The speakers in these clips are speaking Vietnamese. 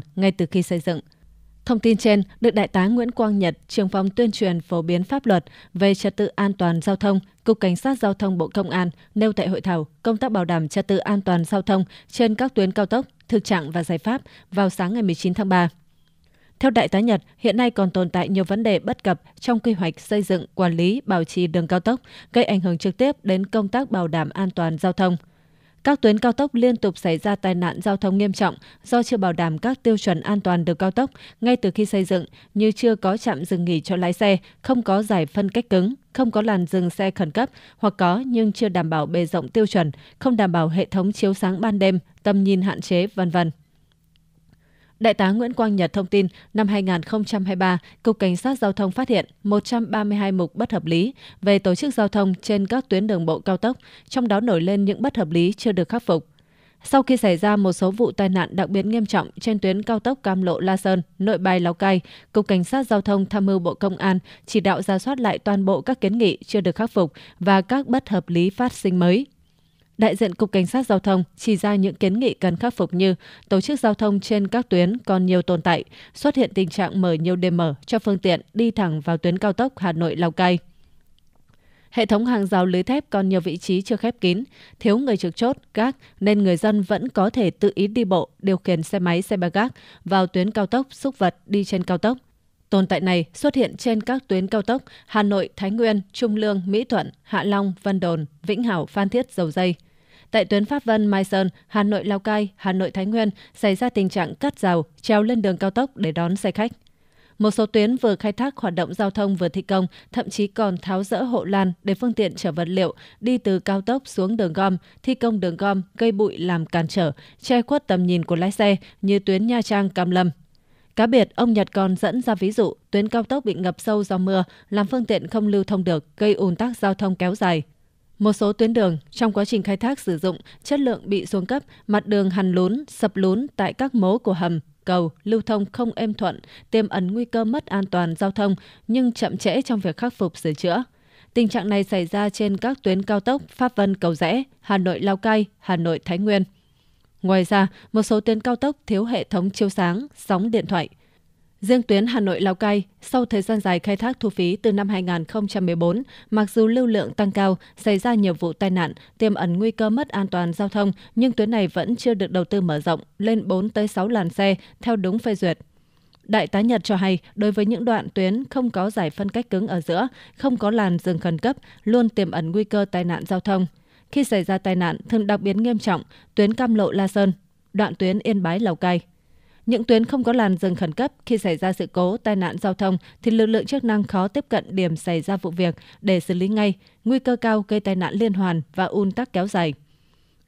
toàn ngay từ khi xây dựng. Thông tin trên được Đại tá Nguyễn Quang Nhật, trưởng phòng tuyên truyền phổ biến pháp luật về trật tự an toàn giao thông, Cục Cảnh sát Giao thông Bộ Công an nêu tại hội thảo công tác bảo đảm trật tự an toàn giao thông trên các tuyến cao tốc, thực trạng và giải pháp vào sáng ngày 19 tháng 3. Theo Đại tá Nhật, hiện nay còn tồn tại nhiều vấn đề bất cập trong quy hoạch xây dựng, quản lý, bảo trì đường cao tốc, gây ảnh hưởng trực tiếp đến công tác bảo đảm an toàn giao thông – các tuyến cao tốc liên tục xảy ra tai nạn giao thông nghiêm trọng do chưa bảo đảm các tiêu chuẩn an toàn đường cao tốc ngay từ khi xây dựng như chưa có trạm dừng nghỉ cho lái xe, không có giải phân cách cứng, không có làn dừng xe khẩn cấp hoặc có nhưng chưa đảm bảo bề rộng tiêu chuẩn, không đảm bảo hệ thống chiếu sáng ban đêm, tầm nhìn hạn chế, vân vân. Đại tá Nguyễn Quang Nhật thông tin, năm 2023, Cục Cảnh sát Giao thông phát hiện 132 mục bất hợp lý về tổ chức giao thông trên các tuyến đường bộ cao tốc, trong đó nổi lên những bất hợp lý chưa được khắc phục. Sau khi xảy ra một số vụ tai nạn đặc biệt nghiêm trọng trên tuyến cao tốc Cam Lộ La Sơn, Nội Bài Lào Cai, Cục Cảnh sát Giao thông tham mưu Bộ Công an chỉ đạo ra soát lại toàn bộ các kiến nghị chưa được khắc phục và các bất hợp lý phát sinh mới đại diện Cục Cảnh sát Giao thông chỉ ra những kiến nghị cần khắc phục như tổ chức giao thông trên các tuyến còn nhiều tồn tại, xuất hiện tình trạng mở nhiều đêm mở cho phương tiện đi thẳng vào tuyến cao tốc Hà Nội-Lào Cai. Hệ thống hàng rào lưới thép còn nhiều vị trí chưa khép kín, thiếu người trực chốt, gác nên người dân vẫn có thể tự ý đi bộ, điều khiển xe máy, xe ba gác vào tuyến cao tốc, xúc vật đi trên cao tốc. Tồn tại này xuất hiện trên các tuyến cao tốc Hà Nội, Thái Nguyên, Trung Lương, Mỹ Thuận, Hạ Long, Vân Đồn, Vĩnh Hảo, Phan Thiết, Dầu Dây. Tại tuyến Pháp Vân Mai Sơn, Hà Nội Lào Cai, Hà Nội Thái Nguyên xảy ra tình trạng cắt rào, treo lên đường cao tốc để đón xe khách. Một số tuyến vừa khai thác hoạt động giao thông vừa thi công, thậm chí còn tháo rỡ hộ lan để phương tiện chở vật liệu đi từ cao tốc xuống đường gom, thi công đường gom gây bụi làm cản trở, che khuất tầm nhìn của lái xe như tuyến Nha Trang Cam Lâm. Cá biệt, ông Nhật còn dẫn ra ví dụ tuyến cao tốc bị ngập sâu do mưa, làm phương tiện không lưu thông được, gây ùn tắc giao thông kéo dài. Một số tuyến đường trong quá trình khai thác sử dụng, chất lượng bị xuống cấp, mặt đường hằn lún, sập lún tại các mố của hầm, cầu, lưu thông không êm thuận, tiềm ẩn nguy cơ mất an toàn giao thông nhưng chậm trễ trong việc khắc phục sửa chữa. Tình trạng này xảy ra trên các tuyến cao tốc Pháp Vân Cầu Rẽ, Hà Nội lao Cai, Hà Nội Thái Nguyên. Ngoài ra, một số tuyến cao tốc thiếu hệ thống chiếu sáng, sóng điện thoại – Riêng tuyến Hà Nội Lào Cai, sau thời gian dài khai thác thu phí từ năm 2014, mặc dù lưu lượng tăng cao, xảy ra nhiều vụ tai nạn, tiềm ẩn nguy cơ mất an toàn giao thông, nhưng tuyến này vẫn chưa được đầu tư mở rộng lên 4 tới 6 làn xe theo đúng phê duyệt. Đại tá Nhật cho hay, đối với những đoạn tuyến không có giải phân cách cứng ở giữa, không có làn dừng khẩn cấp, luôn tiềm ẩn nguy cơ tai nạn giao thông. Khi xảy ra tai nạn thường đặc biệt nghiêm trọng, tuyến Cam Lộ La Sơn, đoạn tuyến Yên Bái Lào Cai. Những tuyến không có làn dừng khẩn cấp khi xảy ra sự cố, tai nạn giao thông thì lực lượng chức năng khó tiếp cận điểm xảy ra vụ việc để xử lý ngay, nguy cơ cao gây tai nạn liên hoàn và un tắc kéo dài.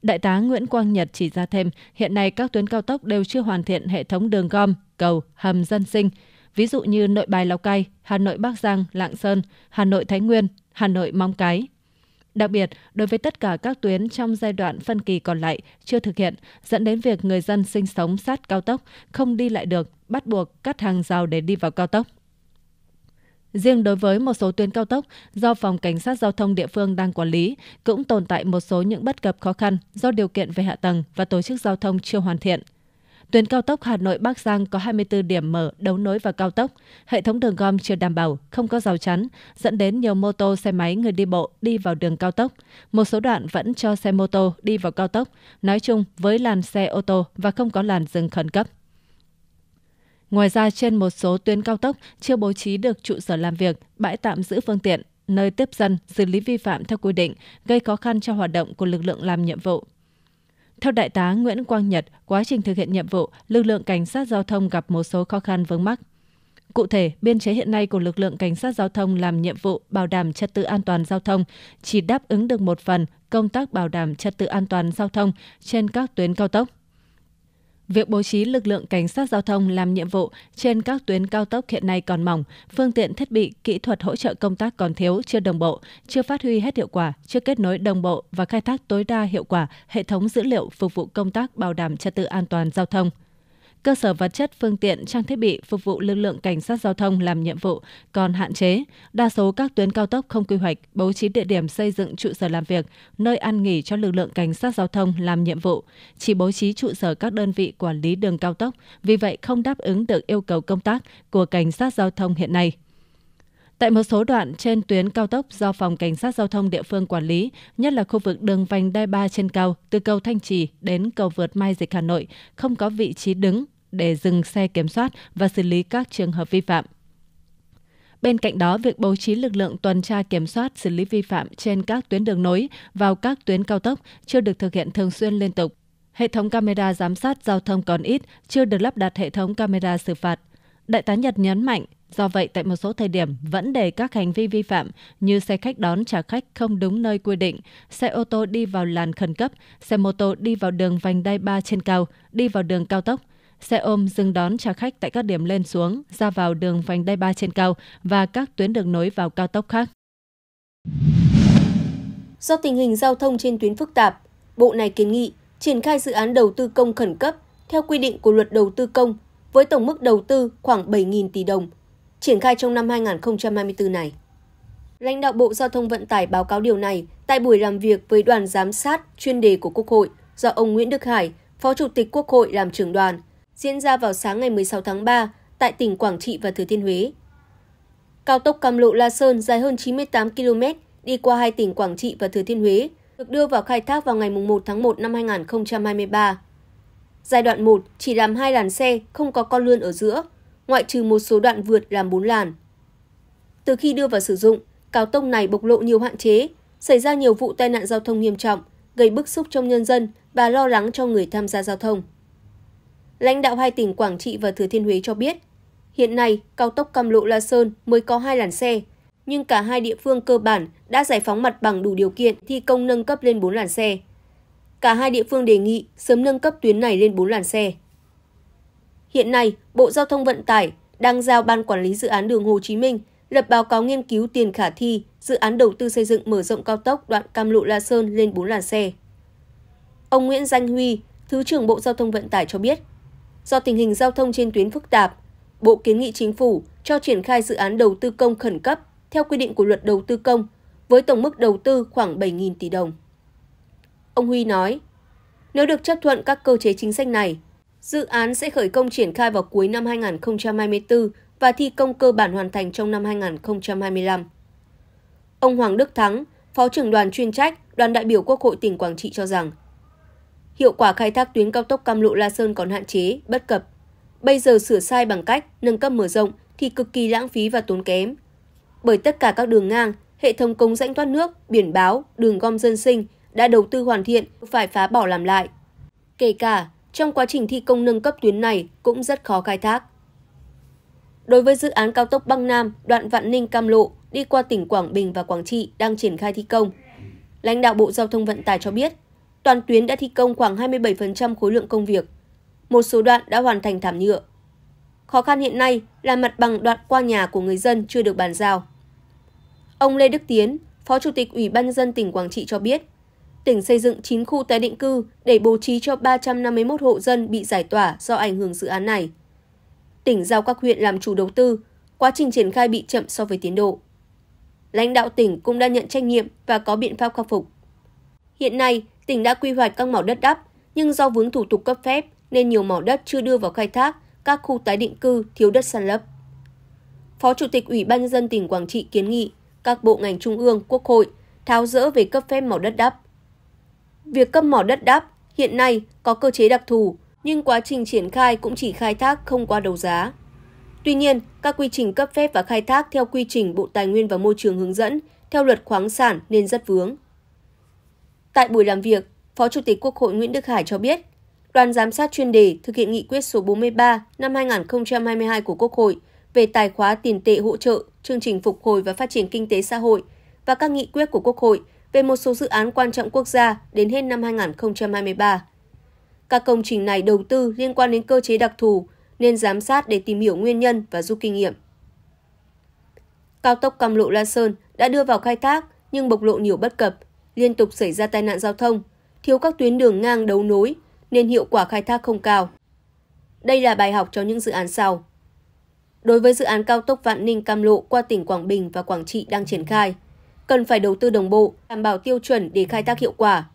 Đại tá Nguyễn Quang Nhật chỉ ra thêm, hiện nay các tuyến cao tốc đều chưa hoàn thiện hệ thống đường gom, cầu, hầm dân sinh. Ví dụ như Nội Bài Lào Cai, Hà Nội Bắc Giang, Lạng Sơn, Hà Nội Thái Nguyên, Hà Nội Móng Cái, Đặc biệt, đối với tất cả các tuyến trong giai đoạn phân kỳ còn lại chưa thực hiện, dẫn đến việc người dân sinh sống sát cao tốc không đi lại được, bắt buộc cắt hàng rào để đi vào cao tốc. Riêng đối với một số tuyến cao tốc do phòng cảnh sát giao thông địa phương đang quản lý, cũng tồn tại một số những bất cập khó khăn do điều kiện về hạ tầng và tổ chức giao thông chưa hoàn thiện. Tuyến cao tốc Hà Nội Bắc Giang có 24 điểm mở đấu nối vào cao tốc, hệ thống đường gom chưa đảm bảo, không có rào chắn, dẫn đến nhiều mô tô, xe máy, người đi bộ đi vào đường cao tốc. Một số đoạn vẫn cho xe mô tô đi vào cao tốc, nói chung với làn xe ô tô và không có làn dừng khẩn cấp. Ngoài ra, trên một số tuyến cao tốc chưa bố trí được trụ sở làm việc, bãi tạm giữ phương tiện, nơi tiếp dân, xử lý vi phạm theo quy định, gây khó khăn cho hoạt động của lực lượng làm nhiệm vụ. Theo Đại tá Nguyễn Quang Nhật, quá trình thực hiện nhiệm vụ, lực lượng cảnh sát giao thông gặp một số khó khăn vướng mắc. Cụ thể, biên chế hiện nay của lực lượng cảnh sát giao thông làm nhiệm vụ bảo đảm trật tự an toàn giao thông chỉ đáp ứng được một phần công tác bảo đảm trật tự an toàn giao thông trên các tuyến cao tốc. Việc bố trí lực lượng cảnh sát giao thông làm nhiệm vụ trên các tuyến cao tốc hiện nay còn mỏng, phương tiện thiết bị, kỹ thuật hỗ trợ công tác còn thiếu, chưa đồng bộ, chưa phát huy hết hiệu quả, chưa kết nối đồng bộ và khai thác tối đa hiệu quả hệ thống dữ liệu phục vụ công tác bảo đảm trật tự an toàn giao thông cơ sở vật chất, phương tiện, trang thiết bị phục vụ lực lượng cảnh sát giao thông làm nhiệm vụ còn hạn chế, đa số các tuyến cao tốc không quy hoạch bố trí địa điểm xây dựng trụ sở làm việc, nơi ăn nghỉ cho lực lượng cảnh sát giao thông làm nhiệm vụ, chỉ bố trí trụ sở các đơn vị quản lý đường cao tốc, vì vậy không đáp ứng được yêu cầu công tác của cảnh sát giao thông hiện nay. Tại một số đoạn trên tuyến cao tốc do phòng cảnh sát giao thông địa phương quản lý, nhất là khu vực đường vành đai 3 trên cao từ cầu Thanh Trì đến cầu vượt Mai Dịch Hà Nội không có vị trí đứng để dừng xe kiểm soát và xử lý các trường hợp vi phạm. Bên cạnh đó, việc bố trí lực lượng tuần tra kiểm soát xử lý vi phạm trên các tuyến đường nối vào các tuyến cao tốc chưa được thực hiện thường xuyên liên tục. Hệ thống camera giám sát giao thông còn ít, chưa được lắp đặt hệ thống camera xử phạt. Đại tá Nhật nhấn mạnh, Do vậy, tại một số thời điểm, vẫn để các hành vi vi phạm như xe khách đón trả khách không đúng nơi quy định, xe ô tô đi vào làn khẩn cấp, xe mô tô đi vào đường vành đai 3 trên cao, đi vào đường cao tốc, xe ôm dừng đón trả khách tại các điểm lên xuống, ra vào đường vành đai 3 trên cao và các tuyến đường nối vào cao tốc khác. Do tình hình giao thông trên tuyến phức tạp, Bộ này kiến nghị triển khai dự án đầu tư công khẩn cấp theo quy định của luật đầu tư công với tổng mức đầu tư khoảng 7.000 tỷ đồng triển khai trong năm 2024 này. Lãnh đạo Bộ Giao thông Vận tải báo cáo điều này tại buổi làm việc với đoàn giám sát chuyên đề của Quốc hội do ông Nguyễn Đức Hải, Phó Chủ tịch Quốc hội làm trưởng đoàn, diễn ra vào sáng ngày 16 tháng 3 tại tỉnh Quảng Trị và Thừa Thiên Huế. Cao tốc Cam Lộ La Sơn dài hơn 98 km đi qua hai tỉnh Quảng Trị và Thừa Thiên Huế được đưa vào khai thác vào ngày 1 tháng 1 năm 2023. Giai đoạn 1 chỉ làm hai làn xe không có con lươn ở giữa, ngoại trừ một số đoạn vượt làm 4 làn. Từ khi đưa vào sử dụng, cao tốc này bộc lộ nhiều hạn chế, xảy ra nhiều vụ tai nạn giao thông nghiêm trọng, gây bức xúc trong nhân dân và lo lắng cho người tham gia giao thông. Lãnh đạo hai tỉnh Quảng Trị và Thừa Thiên Huế cho biết, hiện nay cao tốc Cam Lộ La Sơn mới có hai làn xe, nhưng cả hai địa phương cơ bản đã giải phóng mặt bằng đủ điều kiện thi công nâng cấp lên 4 làn xe. Cả hai địa phương đề nghị sớm nâng cấp tuyến này lên 4 làn xe. Hiện nay, Bộ Giao thông Vận tải đang giao Ban Quản lý Dự án đường Hồ Chí Minh lập báo cáo nghiên cứu tiền khả thi dự án đầu tư xây dựng mở rộng cao tốc đoạn Cam Lộ La Sơn lên 4 làn xe. Ông Nguyễn Danh Huy, Thứ trưởng Bộ Giao thông Vận tải cho biết, do tình hình giao thông trên tuyến phức tạp, Bộ kiến nghị chính phủ cho triển khai dự án đầu tư công khẩn cấp theo quy định của luật đầu tư công với tổng mức đầu tư khoảng 7.000 tỷ đồng. Ông Huy nói, nếu được chấp thuận các cơ chế chính sách này, Dự án sẽ khởi công triển khai vào cuối năm 2024 và thi công cơ bản hoàn thành trong năm 2025. Ông Hoàng Đức Thắng, Phó trưởng đoàn chuyên trách, đoàn đại biểu Quốc hội tỉnh Quảng Trị cho rằng, hiệu quả khai thác tuyến cao tốc Cam Lộ La Sơn còn hạn chế, bất cập. Bây giờ sửa sai bằng cách nâng cấp mở rộng thì cực kỳ lãng phí và tốn kém. Bởi tất cả các đường ngang, hệ thống cống rãnh thoát nước, biển báo, đường gom dân sinh đã đầu tư hoàn thiện phải phá bỏ làm lại. Kể cả trong quá trình thi công nâng cấp tuyến này cũng rất khó khai thác. Đối với dự án cao tốc Bắc Nam đoạn Vạn Ninh Cam Lộ đi qua tỉnh Quảng Bình và Quảng Trị đang triển khai thi công, lãnh đạo Bộ Giao thông Vận tải cho biết, toàn tuyến đã thi công khoảng 27% khối lượng công việc. Một số đoạn đã hoàn thành thảm nhựa. Khó khăn hiện nay là mặt bằng đoạn qua nhà của người dân chưa được bàn giao. Ông Lê Đức Tiến, Phó Chủ tịch Ủy ban dân tỉnh Quảng Trị cho biết, tỉnh xây dựng 9 khu tái định cư để bố trí cho 351 hộ dân bị giải tỏa do ảnh hưởng dự án này. Tỉnh giao các huyện làm chủ đầu tư, quá trình triển khai bị chậm so với tiến độ. Lãnh đạo tỉnh cũng đã nhận trách nhiệm và có biện pháp khắc phục. Hiện nay, tỉnh đã quy hoạch các mỏ đất đắp, nhưng do vướng thủ tục cấp phép nên nhiều mỏ đất chưa đưa vào khai thác, các khu tái định cư thiếu đất san lấp. Phó Chủ tịch Ủy ban nhân dân tỉnh Quảng Trị kiến nghị các bộ ngành trung ương, Quốc hội tháo rỡ về cấp phép mỏ đất đắp, Việc cấp mỏ đất đáp hiện nay có cơ chế đặc thù, nhưng quá trình triển khai cũng chỉ khai thác không qua đấu giá. Tuy nhiên, các quy trình cấp phép và khai thác theo quy trình Bộ Tài nguyên và Môi trường hướng dẫn theo luật khoáng sản nên rất vướng. Tại buổi làm việc, Phó Chủ tịch Quốc hội Nguyễn Đức Hải cho biết, đoàn giám sát chuyên đề thực hiện nghị quyết số 43 năm 2022 của Quốc hội về tài khóa tiền tệ hỗ trợ chương trình phục hồi và phát triển kinh tế xã hội và các nghị quyết của Quốc hội – về một số dự án quan trọng quốc gia đến hết năm 2023. Các công trình này đầu tư liên quan đến cơ chế đặc thù nên giám sát để tìm hiểu nguyên nhân và rút kinh nghiệm. Cao tốc Cam Lộ La Sơn đã đưa vào khai thác nhưng bộc lộ nhiều bất cập, liên tục xảy ra tai nạn giao thông, thiếu các tuyến đường ngang đấu nối nên hiệu quả khai thác không cao. Đây là bài học cho những dự án sau. Đối với dự án cao tốc Vạn Ninh Cam Lộ qua tỉnh Quảng Bình và Quảng Trị đang triển khai, cần phải đầu tư đồng bộ, đảm bảo tiêu chuẩn để khai thác hiệu quả.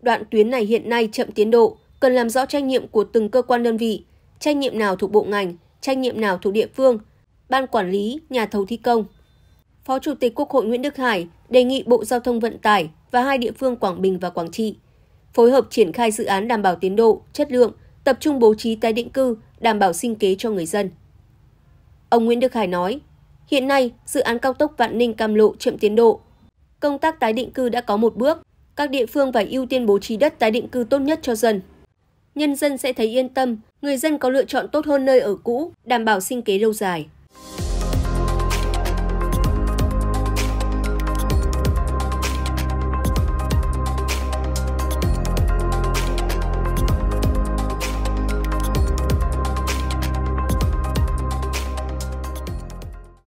Đoạn tuyến này hiện nay chậm tiến độ, cần làm rõ trách nhiệm của từng cơ quan đơn vị, trách nhiệm nào thuộc bộ ngành, trách nhiệm nào thuộc địa phương, ban quản lý, nhà thầu thi công. Phó Chủ tịch Quốc hội Nguyễn Đức Hải đề nghị Bộ Giao thông Vận tải và hai địa phương Quảng Bình và Quảng Trị phối hợp triển khai dự án đảm bảo tiến độ, chất lượng, tập trung bố trí tái định cư, đảm bảo sinh kế cho người dân. Ông Nguyễn Đức Hải nói, Hiện nay, dự án cao tốc Vạn Ninh Cam Lộ chậm tiến độ. Công tác tái định cư đã có một bước, các địa phương phải ưu tiên bố trí đất tái định cư tốt nhất cho dân. Nhân dân sẽ thấy yên tâm, người dân có lựa chọn tốt hơn nơi ở cũ, đảm bảo sinh kế lâu dài.